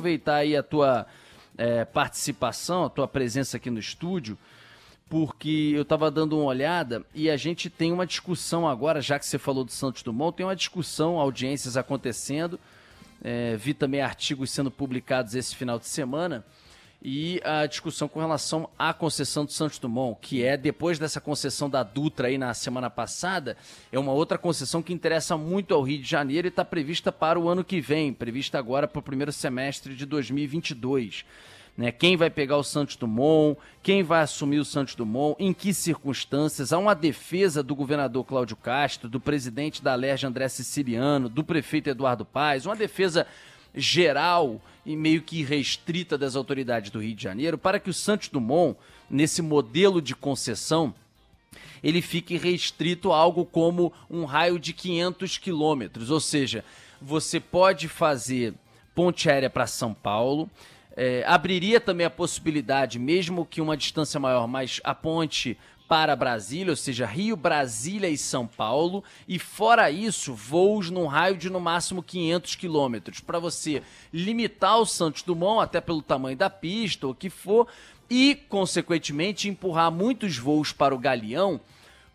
aproveitar aí a tua é, participação, a tua presença aqui no estúdio, porque eu estava dando uma olhada e a gente tem uma discussão agora, já que você falou do Santos Dumont, tem uma discussão, audiências acontecendo. É, vi também artigos sendo publicados esse final de semana e a discussão com relação à concessão do Santos Dumont, que é depois dessa concessão da Dutra aí na semana passada, é uma outra concessão que interessa muito ao Rio de Janeiro e está prevista para o ano que vem, prevista agora para o primeiro semestre de 2022. Né? Quem vai pegar o Santos Dumont, quem vai assumir o Santos Dumont, em que circunstâncias? Há uma defesa do governador Cláudio Castro, do presidente da Alerj André Siciliano, do prefeito Eduardo Paes, uma defesa geral e meio que restrita das autoridades do Rio de Janeiro para que o Santos Dumont, nesse modelo de concessão, ele fique restrito a algo como um raio de 500 quilômetros, ou seja, você pode fazer ponte aérea para São Paulo, é, abriria também a possibilidade, mesmo que uma distância maior, mas a ponte para Brasília, ou seja, Rio, Brasília e São Paulo, e fora isso, voos num raio de no máximo 500 quilômetros, para você limitar o Santos Dumont, até pelo tamanho da pista ou o que for, e, consequentemente, empurrar muitos voos para o Galeão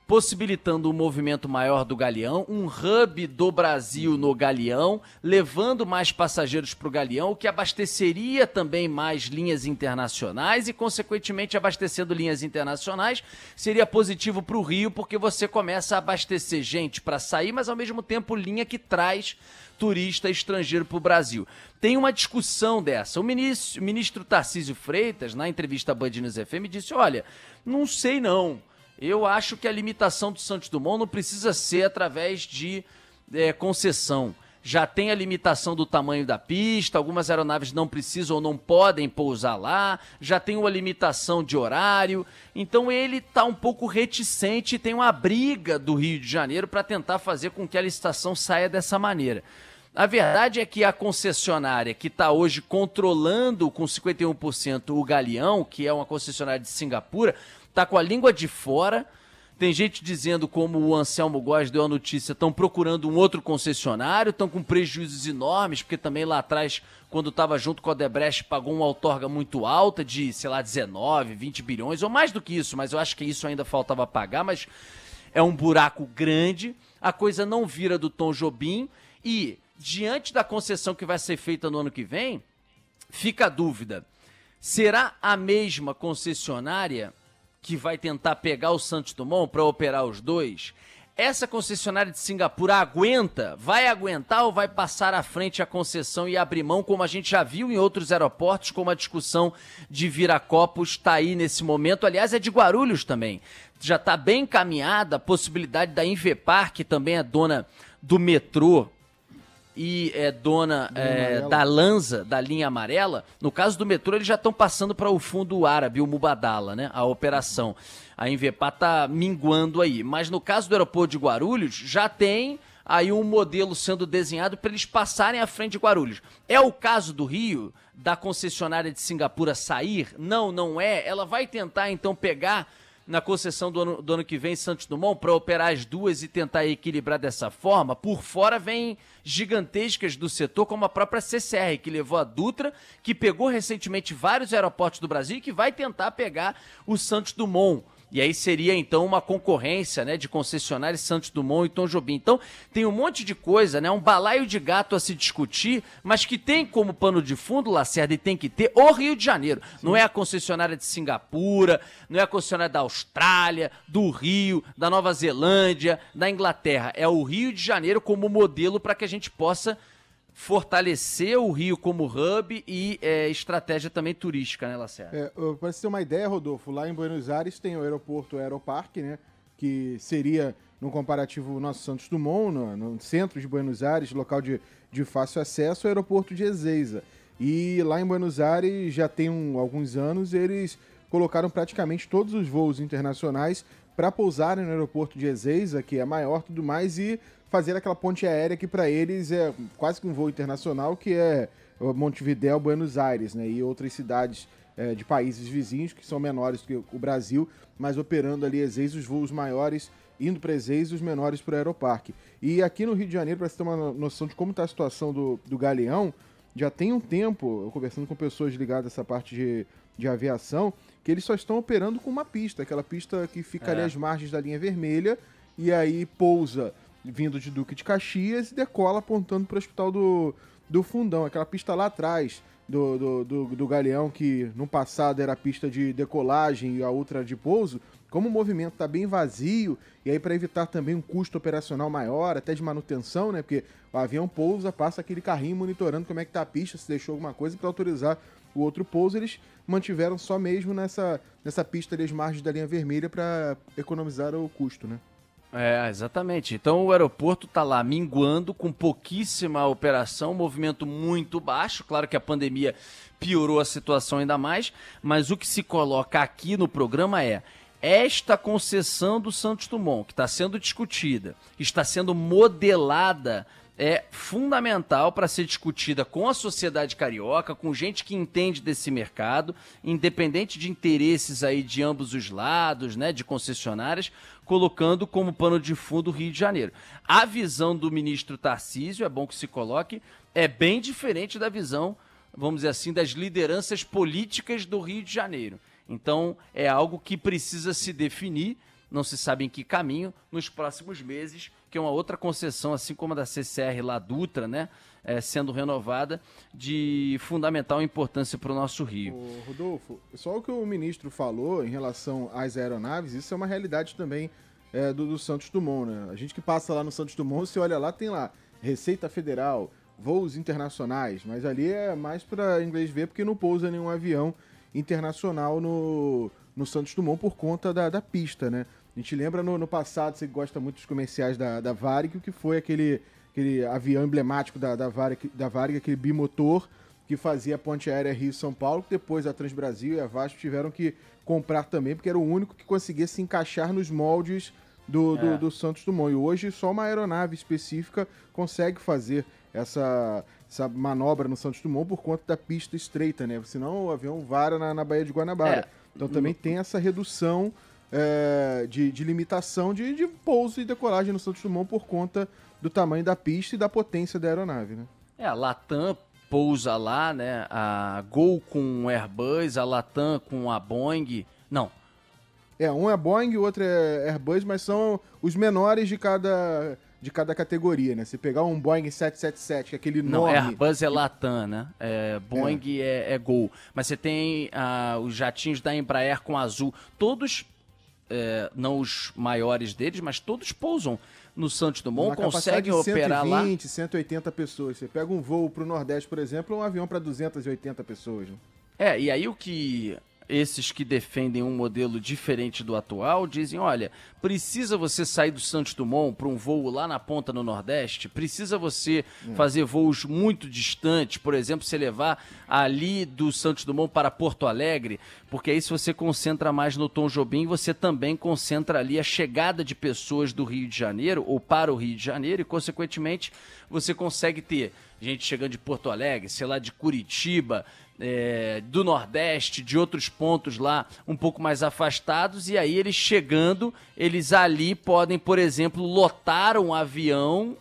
possibilitando um movimento maior do Galeão, um hub do Brasil no Galeão, levando mais passageiros para o Galeão, o que abasteceria também mais linhas internacionais e, consequentemente, abastecendo linhas internacionais, seria positivo para o Rio, porque você começa a abastecer gente para sair, mas ao mesmo tempo linha que traz turista estrangeiro para o Brasil. Tem uma discussão dessa. O ministro, o ministro Tarcísio Freitas, na entrevista à Band News FM, disse: olha, não sei não. Eu acho que a limitação do Santos Dumont não precisa ser através de é, concessão. Já tem a limitação do tamanho da pista, algumas aeronaves não precisam ou não podem pousar lá, já tem uma limitação de horário. Então ele está um pouco reticente e tem uma briga do Rio de Janeiro para tentar fazer com que a licitação saia dessa maneira. A verdade é que a concessionária que está hoje controlando com 51% o Galeão, que é uma concessionária de Singapura, está com a língua de fora. Tem gente dizendo, como o Anselmo Góes deu a notícia, estão procurando um outro concessionário, estão com prejuízos enormes, porque também lá atrás, quando estava junto com a Odebrecht, pagou uma outorga muito alta de, sei lá, 19, 20 bilhões, ou mais do que isso, mas eu acho que isso ainda faltava pagar, mas é um buraco grande, a coisa não vira do Tom Jobim, e diante da concessão que vai ser feita no ano que vem, fica a dúvida: será a mesma concessionária que vai tentar pegar o Santos Dumont para operar os dois? Essa concessionária de Singapura aguenta? Vai aguentar ou vai passar à frente a concessão e abrir mão, como a gente já viu em outros aeroportos, como a discussão de Viracopos está aí nesse momento. Aliás, é de Guarulhos também. Já está bem encaminhada a possibilidade da Invepar, que também é dona do metrô e é dona é, da Lanza, da linha amarela, no caso do metrô, eles já estão passando para o fundo árabe, o Mubadala, né? A operação. A Invepa está minguando aí. Mas no caso do aeroporto de Guarulhos, já tem aí um modelo sendo desenhado para eles passarem à frente de Guarulhos. É o caso do Rio, da concessionária de Singapura sair? Não, não é. Ela vai tentar então pegar na concessão do ano, do ano que vem Santos Dumont para operar as duas e tentar equilibrar dessa forma. Por fora vem gigantescas do setor, como a própria CCR, que levou a Dutra, que pegou recentemente vários aeroportos do Brasil e que vai tentar pegar o Santos Dumont. E aí seria então uma concorrência, né, de concessionárias Santos Dumont e Tom Jobim. Então, tem um monte de coisa, né, um balaio de gato a se discutir, mas que tem como pano de fundo Lacerda e tem que ter o Rio de Janeiro. Sim. Não é a concessionária de Singapura, não é a concessionária da Austrália, do Rio, da Nova Zelândia, da Inglaterra. É o Rio de Janeiro como modelo para que a gente possa fortalecer o Rio como hub e é, estratégia também turística, né, Lacerda? É, Para você ter uma ideia, Rodolfo, lá em Buenos Aires tem o aeroporto Aeroparque, né? Que seria, no comparativo nosso Santos Dumont, no, no centro de Buenos Aires, local de, de fácil acesso, o aeroporto de Ezeiza. E lá em Buenos Aires, já tem um, alguns anos, eles colocaram praticamente todos os voos internacionais para pousarem no aeroporto de Ezeiza, que é maior tudo mais, e fazer aquela ponte aérea que para eles é quase que um voo internacional, que é, é Montevidéu, Buenos Aires, né? E outras cidades é, de países vizinhos que são menores que o Brasil, mas operando ali às vezes os voos maiores indo para Ezeias os menores para o Aeroparque. E aqui no Rio de Janeiro, para você ter uma noção de como está a situação do, do Galeão, já tem um tempo, eu conversando com pessoas ligadas a essa parte de, de aviação, que eles só estão operando com uma pista, aquela pista que fica é. ali às margens da linha vermelha, e aí pousa vindo de Duque de Caxias e decola apontando para o hospital do, do Fundão, aquela pista lá atrás do, do, do, do, Galeão, que no passado era a pista de decolagem e a outra de pouso. Como o movimento está bem vazio, e aí para evitar também um custo operacional maior, até de manutenção, né? Porque o avião pousa, passa aquele carrinho monitorando como é que tá a pista, se deixou alguma coisa para autorizar o outro pouso, eles mantiveram só mesmo nessa, nessa pista ali margens da linha vermelha para economizar o custo, né? É, exatamente. Então o aeroporto está lá minguando, com pouquíssima operação, movimento muito baixo. Claro que a pandemia piorou a situação ainda mais, mas o que se coloca aqui no programa é esta concessão do Santos Dumont, que está sendo discutida, está sendo modelada é fundamental para ser discutida com a sociedade carioca, com gente que entende desse mercado, independente de interesses aí de ambos os lados, né, de concessionárias, colocando como pano de fundo o Rio de Janeiro. A visão do ministro Tarcísio, é bom que se coloque, é bem diferente da visão, vamos dizer assim, das lideranças políticas do Rio de Janeiro. Então, é algo que precisa se definir, não se sabe em que caminho, nos próximos meses que é uma outra concessão, assim como a da CCR lá Dutra, né? É, sendo renovada, de fundamental importância para o nosso Rio. Ô, Rodolfo, só o que o ministro falou em relação às aeronaves, isso é uma realidade também é, do, do Santos Dumont, né? A gente que passa lá no Santos Dumont, você olha lá, tem lá Receita Federal, voos internacionais, mas ali é mais para inglês ver porque não pousa nenhum avião internacional no, no Santos Dumont por conta da, da pista, né? A gente lembra no, no passado, você gosta muito dos comerciais da, da Varig, o que foi aquele, aquele avião emblemático da, da, Varig, da Varig, aquele bimotor que fazia a ponte aérea Rio-São Paulo, que depois a Transbrasil e a Vasco tiveram que comprar também, porque era o único que conseguia se encaixar nos moldes do, do, é. do, Santos Dumont. E hoje só uma aeronave específica consegue fazer essa, essa manobra no Santos Dumont por conta da pista estreita, né? Senão o avião vara na, na Baía de Guanabara. É. Então também tem essa redução é, de, de, limitação de, de pouso e decolagem no Santos Dumont por conta do tamanho da pista e da potência da aeronave, né? É, a Latam pousa lá, né? A Gol com o Airbus, a Latam com a Boeing. Não. É, um é Boeing, o outro é Airbus, mas são os menores de cada de cada categoria, né? Se pegar um Boeing 777, que é aquele Não, nome... Não, Airbus é Latam, né? É, Boeing é. É, é Gol. Mas você tem ah, os jatinhos da Embraer com azul. Todos é, não os maiores deles, mas todos pousam no Santos Dumont, Uma conseguem de 120, operar lá. 120, 180 pessoas. Você pega um voo para o Nordeste, por exemplo, um avião para 280 pessoas. Né? É, e aí o que esses que defendem um modelo diferente do atual dizem: olha, precisa você sair do Santos Dumont para um voo lá na ponta no Nordeste? Precisa você hum. fazer voos muito distantes, por exemplo, se levar ali do Santos Dumont para Porto Alegre? Porque aí, se você concentra mais no Tom Jobim, você também concentra ali a chegada de pessoas do Rio de Janeiro ou para o Rio de Janeiro e, consequentemente, você consegue ter gente chegando de Porto Alegre, sei lá, de Curitiba, é, do Nordeste, de outros pontos lá um pouco mais afastados, e aí eles chegando, eles ali podem, por exemplo, lotar um avião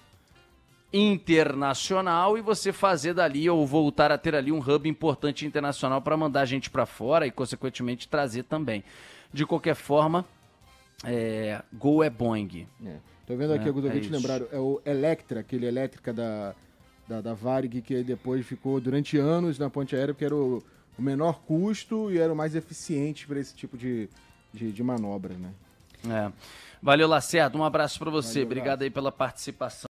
internacional e você fazer dali ou voltar a ter ali um hub importante internacional para mandar a gente para fora e consequentemente trazer também. De qualquer forma, é, Gol é Boeing. É. Tô vendo aqui é, alguns ouvintes é lembraram. É o Electra, aquele elétrica da, da, da Varig, que depois ficou durante anos na ponte aérea, porque era o, o menor custo e era o mais eficiente para esse tipo de, de, de manobra, né? É. Valeu, Lacerda. Um abraço para você. Valeu, Obrigado aí pela participação.